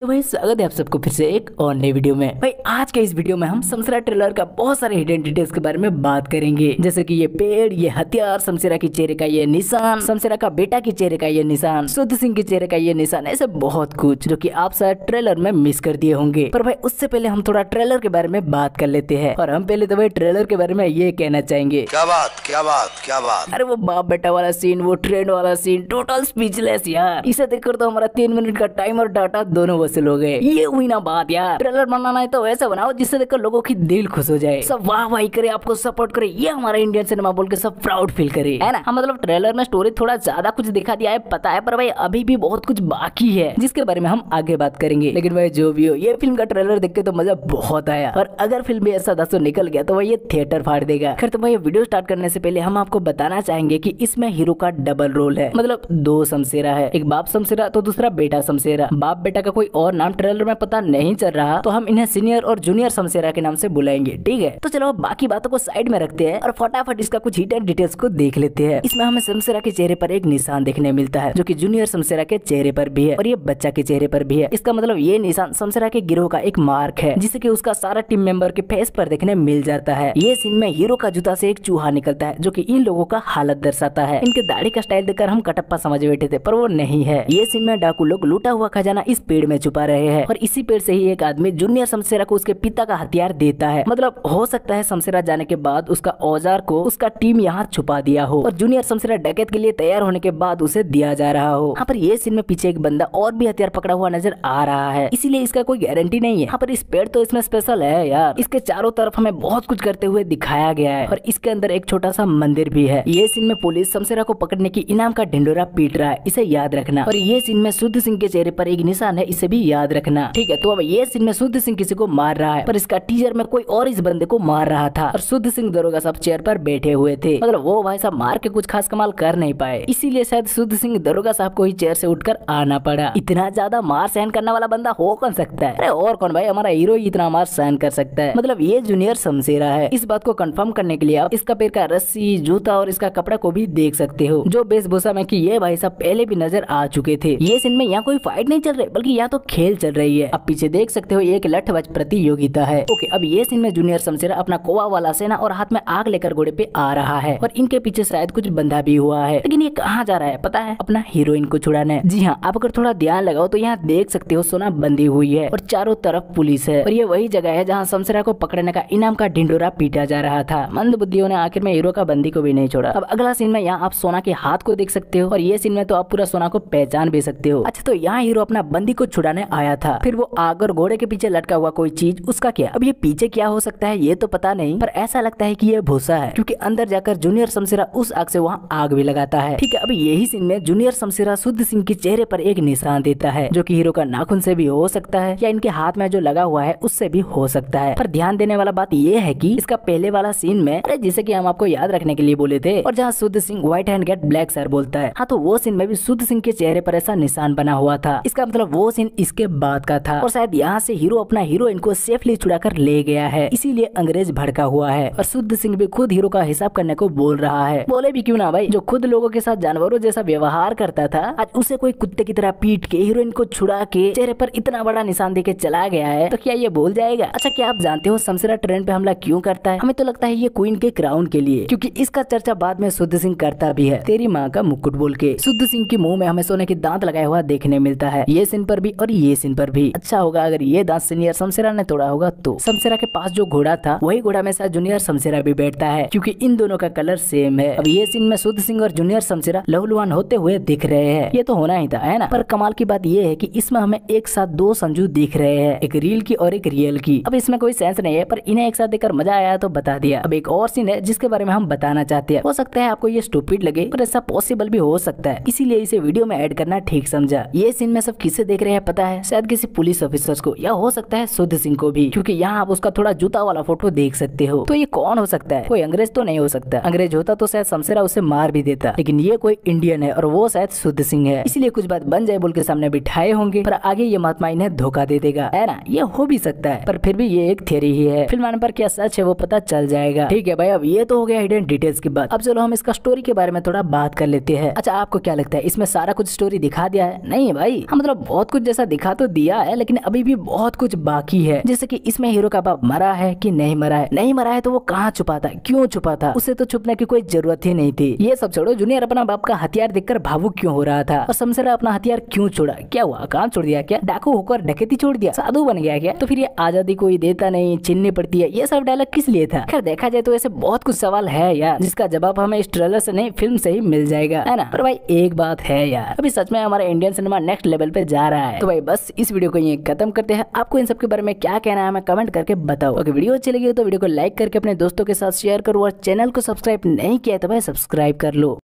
तो भाई स्वागत है आप सबको फिर से एक और नई वीडियो में भाई आज के इस वीडियो में हम समसरा ट्रेलर का बहुत सारे हिडन डिटेल्स के बारे में बात करेंगे जैसे कि ये पेड़ ये हथियार समसेरा के चेहरे का ये निशान समसेरा का बेटा के चेहरे का ये निशान शुद्ध सिंह के चेहरे का ये निशान ऐसे बहुत कुछ जो की आप शायद ट्रेलर में मिस कर दिए होंगे पर भाई उससे पहले हम थोड़ा ट्रेलर के बारे में बात कर लेते हैं और हम पहले तो भाई ट्रेलर के बारे में ये कहना चाहेंगे क्या बात क्या बात क्या बात अरे वो बाप बेटा वाला सीन वो ट्रेन वाला सीन टोटल स्पीचलेस यार इसे देखकर तो हमारा तीन मिनट का टाइम और डाटा दोनों वसूल हो गए ये हुई ना बात यार ट्रेलर बनाना है तो वैसा बनाओ जिससे देखकर लोगों की दिल खुश हो जाए सब वाह वाही करे आपको सपोर्ट करे ये हमारा इंडियन सिनेमा बोल के सब प्राउड फील करे है ना हाँ, मतलब ट्रेलर में स्टोरी थोड़ा ज्यादा कुछ दिखा दिया है पता है पर भाई अभी भी बहुत कुछ बाकी है जिसके बारे में हम आगे बात करेंगे लेकिन भाई जो भी हो ये फिल्म का ट्रेलर देख के तो मजा बहुत आया और अगर फिल्म भी ऐसा दसो तो निकल गया तो वह ये थिएटर फाड़ देगा खैर तो भाई वीडियो स्टार्ट करने से पहले हम आपको बताना चाहेंगे की इसमें हीरो का डबल रोल है मतलब दो शमशेरा है एक बाप शमशेरा तो दूसरा बेटा शमशेरा बाप बेटा का कोई और नाम ट्रेलर में पता नहीं चल रहा तो हम इन्हें सीनियर और जूनियर शमशेरा के नाम से बुलाएंगे ठीक है तो चलो बाकी बातों को साइड में रखते हैं और फटाफट इसका कुछ हिट एंड डिटेल्स को देख लेते हैं इसमें हमें शमशेरा के चेहरे पर एक निशान देखने मिलता है जो की जूनियर शमशेरा के चेहरे पर भी है और ये बच्चा के चेहरे पर भी है इसका मतलब ये निशान शमशेरा के गिरोह का एक मार्क है जिससे की उसका सारा टीम मेंबर के फेस पर देखने मिल जाता है ये सीन में हीरो का जूता से एक चूहा निकलता है जो की इन लोगों का हालत दर्शाता है इनके दाढ़ी का स्टाइल देखकर हम कटप्पा समझ बैठे थे पर वो नहीं है ये सीन में डाकू लोग लूटा हुआ खजाना इस पेड़ में छुपा रहे हैं और इसी पेड़ से ही एक आदमी जूनियर शमशेरा को उसके पिता का हथियार देता है मतलब हो सकता है शमशेरा जाने के बाद उसका औजार को उसका टीम यहाँ छुपा दिया हो और जूनियर शमशेरा डकैत के लिए तैयार होने के बाद उसे दिया जा रहा हो यहाँ पर ये सीन में पीछे एक बंदा और भी हथियार पकड़ा हुआ नजर आ रहा है इसीलिए इसका कोई गारंटी नहीं है यहाँ पर इस पेड़ तो इसमें स्पेशल है यार इसके चारों तरफ हमें बहुत कुछ करते हुए दिखाया गया है और इसके अंदर एक छोटा सा मंदिर भी है ये सीन में पुलिस शमशेरा को पकड़ने की इनाम का ढिंडोरा पीट रहा है इसे याद रखना और ये सीन में शुद्ध सिंह के चेहरे पर एक निशान है इसे भी भी याद रखना ठीक है तो अब ये सीन में शुद्ध सिंह किसी को मार रहा है पर इसका टीजर में कोई और इस बंदे को मार रहा था और शुद्ध सिंह दरोगा साहब चेयर पर बैठे हुए थे मतलब वो भाई साहब मार के कुछ खास कमाल कर नहीं पाए इसीलिए शायद शुद्ध सिंह दरोगा साहब को ही चेयर से उठकर आना पड़ा इतना ज्यादा मार सहन करने वाला बंदा हो कौन सकता है अरे और कौन भाई हमारा हीरो ही इतना मार सहन कर सकता है मतलब ये जूनियर शमशेरा है इस बात को कंफर्म करने के लिए आप इसका पेड़ का रस्सी जूता और इसका कपड़ा को भी देख सकते हो जो बेसभूषा में की ये भाई साहब पहले भी नजर आ चुके थे ये सीन में यहाँ कोई फाइट नहीं चल रही बल्कि यहाँ तो खेल चल रही है आप पीछे देख सकते हो एक लठबाज प्रतियोगिता है ओके अब ये सीन में जूनियर शमशेरा अपना कोवा वाला सेना और हाथ में आग लेकर घोड़े पे आ रहा है और इनके पीछे शायद कुछ बंधा भी हुआ है लेकिन ये कहाँ जा रहा है पता है अपना हीरोइन को छुड़ाने जी हाँ आप अगर थोड़ा ध्यान लगाओ तो यहाँ देख सकते हो सोना बंदी हुई है और चारों तरफ पुलिस है और ये वही जगह है जहाँ शमशेरा को पकड़ने का इनाम का ढिंडोरा पीटा जा रहा था मंद बुद्धियों ने आखिर में हीरो का बंदी को भी नहीं छोड़ा अब अगला सीन में यहाँ आप सोना के हाथ को देख सकते हो और ये सीन में तो आप पूरा सोना को पहचान भी सकते हो अच्छा तो यहाँ हीरो अपना बंदी को छुड़ाने बनाने आया था फिर वो आग और घोड़े के पीछे लटका हुआ कोई चीज उसका क्या अब ये पीछे क्या हो सकता है ये तो पता नहीं पर ऐसा लगता है की ये भूसा है क्यूँकी अंदर जाकर जूनियर शमशेरा उस आग से वहाँ आग भी लगाता है ठीक है अब यही सीन में जूनियर शमशेरा शुद्ध सिंह के चेहरे पर एक निशान देता है जो की हीरो का नाखून से भी हो सकता है या इनके हाथ में जो लगा हुआ है उससे भी हो सकता है पर ध्यान देने वाला बात ये है की इसका पहले वाला सीन में अरे जिसे की हम आपको याद रखने के लिए बोले थे और जहाँ शुद्ध सिंह white hand get black sir बोलता है हाँ तो वो सीन में भी शुद्ध सिंह के चेहरे पर ऐसा निशान बना हुआ था इसका मतलब वो सीन इसके बाद का था और शायद यहाँ से हीरो अपना हीरोइन को सेफली छुड़ाकर ले गया है इसीलिए अंग्रेज भड़का हुआ है और शुद्ध सिंह भी खुद हीरो का हिसाब करने को बोल रहा है बोले भी क्यों ना भाई जो खुद लोगों के साथ जानवरों जैसा व्यवहार करता था आज उसे कोई कुत्ते की तरह पीट के हीरोइन को छुड़ा के चेहरे पर इतना बड़ा निशान दे के चला गया है तो क्या ये बोल जाएगा अच्छा क्या आप जानते हो शमशेरा ट्रेन पे हमला क्यों करता है हमें तो लगता है ये क्वीन के क्राउन के लिए क्यूँकी इसका चर्चा बाद में शुद्ध सिंह करता भी है तेरी माँ का मुकुट बोल के शुद्ध सिंह के मुँह में हमें सोने के दांत लगाया हुआ देखने मिलता है ये सिंह पर भी और ये सीन पर भी अच्छा होगा अगर ये दांत सीनियर शमशेरा ने तोड़ा होगा तो शमशेरा के पास जो घोड़ा था वही घोड़ा में साथ जूनियर शमशेरा भी बैठता है क्योंकि इन दोनों का कलर सेम है अब ये सीन में शुद्ध सिंह और जूनियर शमशेरा लहुलवान होते हुए दिख रहे हैं ये तो होना ही था है ना पर कमाल की बात ये है की इसमें हमें एक साथ दो संजू दिख रहे हैं एक रील की और एक रियल की अब इसमें कोई सेंस नहीं है पर इन्हें एक साथ देखकर मजा आया तो बता दिया अब एक और सीन है जिसके बारे में हम बताना चाहते हैं हो सकता है आपको ये स्टूपिड लगे पर ऐसा पॉसिबल भी हो सकता है इसीलिए इसे वीडियो में एड करना ठीक समझा ये सीन में सब किसे देख रहे हैं पता जाता है शायद किसी पुलिस ऑफिसर को या हो सकता है शुद्ध सिंह को भी क्योंकि यहाँ आप उसका थोड़ा जूता वाला फोटो देख सकते हो तो ये कौन हो सकता है कोई अंग्रेज तो नहीं हो सकता अंग्रेज होता तो शायद शमशेरा उसे मार भी देता लेकिन ये कोई इंडियन है और वो शायद शुद्ध सिंह है इसलिए कुछ बात बन जाए बोल के सामने बिठाए होंगे पर आगे ये महात्मा इन्हें धोखा दे देगा है ना ये हो भी सकता है पर फिर भी ये एक थियरी ही है फिल्म आने पर क्या सच है वो पता चल जाएगा ठीक है भाई अब ये तो हो गया हिडन डिटेल्स की बात अब चलो हम इसका स्टोरी के बारे में थोड़ा बात कर लेते हैं अच्छा आपको क्या लगता है इसमें सारा कुछ स्टोरी दिखा दिया है नहीं भाई हाँ मतलब बहुत कुछ जैसा दिखा तो दिया है लेकिन अभी भी बहुत कुछ बाकी है जैसे कि इसमें हीरो का बाप मरा है कि नहीं मरा है नहीं मरा है तो वो कहाँ छुपा था क्यों छुपा था उसे तो छुपने की कोई जरूरत ही नहीं थी ये सब छोड़ो जूनियर अपना बाप का हथियार देखकर भावुक क्यों हो रहा था और समसेरा अपना हथियार क्यों छोड़ा क्या हुआ कहाँ छोड़ दिया क्या डाकू होकर डकेती छोड़ दिया साधु बन गया क्या तो फिर ये आजादी कोई देता नहीं चिन्हनी पड़ती है ये सब डायलॉग किस लिए था खैर देखा जाए तो ऐसे बहुत कुछ सवाल है यार जिसका जवाब हमें इस ट्रेलर से नहीं फिल्म से ही मिल जाएगा है ना पर भाई एक बात है यार अभी सच में हमारा इंडियन सिनेमा नेक्स्ट लेवल पे जा रहा है तो भाई भाई बस इस वीडियो को ये खत्म करते हैं आपको इन सबके बारे में क्या कहना है हमें कमेंट करके बताओ अगर वीडियो अच्छी लगी हो तो वीडियो को लाइक करके अपने दोस्तों के साथ शेयर करो और चैनल को सब्सक्राइब नहीं किया तो भाई सब्सक्राइब कर लो